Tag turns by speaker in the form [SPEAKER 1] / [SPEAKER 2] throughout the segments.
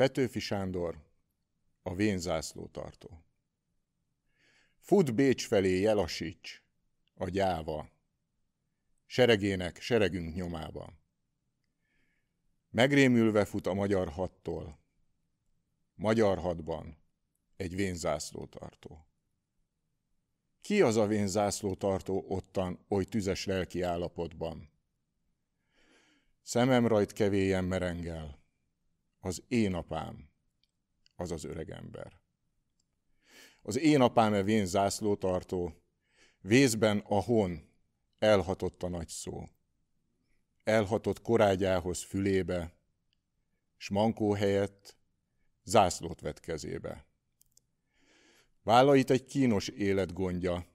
[SPEAKER 1] Petőfi Sándor, a vénzászló tartó. Fut Bécs felé jelasíts, a gyáva, seregének seregünk nyomába. Megrémülve fut a magyar hattól, magyar hadban egy vénzászló tartó. Ki az a vénzászló tartó ottan, oly tüzes lelki állapotban? Szemem rajt kevélyen merengel, az én apám, az az öreg ember. Az én apám-e vén zászlótartó, vészben hon, elhatott a nagy szó. Elhatott korágyához fülébe, s mankó helyett zászlót vett kezébe. Vállait egy kínos életgondja,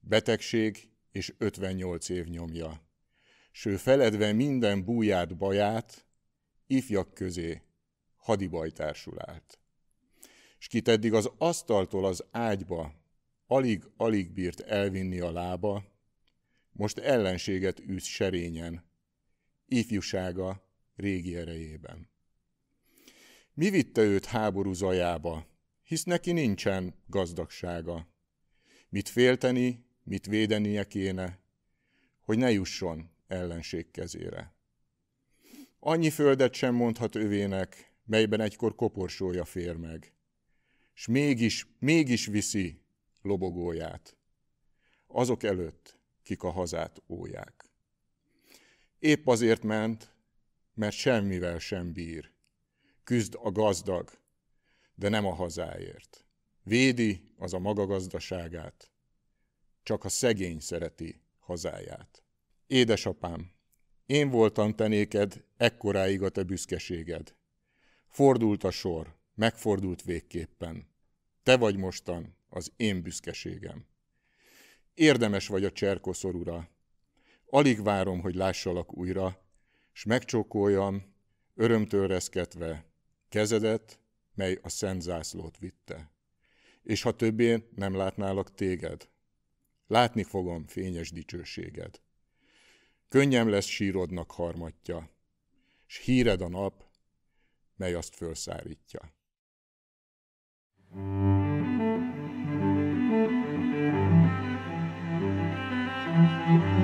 [SPEAKER 1] betegség és 58 év nyomja, s ő feledve minden búját, baját, ifjak közé hadibajtársul állt. És kit eddig az asztaltól az ágyba alig-alig bírt elvinni a lába, most ellenséget űz serényen, ifjúsága régi erejében. Mi vitte őt háború zajába, hisz neki nincsen gazdagsága. Mit félteni, mit védenie kéne, hogy ne jusson ellenség kezére. Annyi földet sem mondhat övének, melyben egykor koporsója fér meg. S mégis, mégis viszi lobogóját. Azok előtt, kik a hazát óják. Épp azért ment, mert semmivel sem bír. Küzd a gazdag, de nem a hazáért. Védi az a maga gazdaságát, csak a szegény szereti hazáját. Édesapám, én voltam te néked ekkoráig a te büszkeséged. Fordult a sor, megfordult végképpen. Te vagy mostan az én büszkeségem. Érdemes vagy a cserkoszor ura. Alig várom, hogy lássalak újra, s megcsókoljam, örömtől reszketve, kezedet, mely a szent zászlót vitte. És ha többé nem látnálak téged, látni fogom fényes dicsőséged. Könnyem lesz sírodnak harmatja, s híred a nap, mely azt felszárítja.
[SPEAKER 2] thank you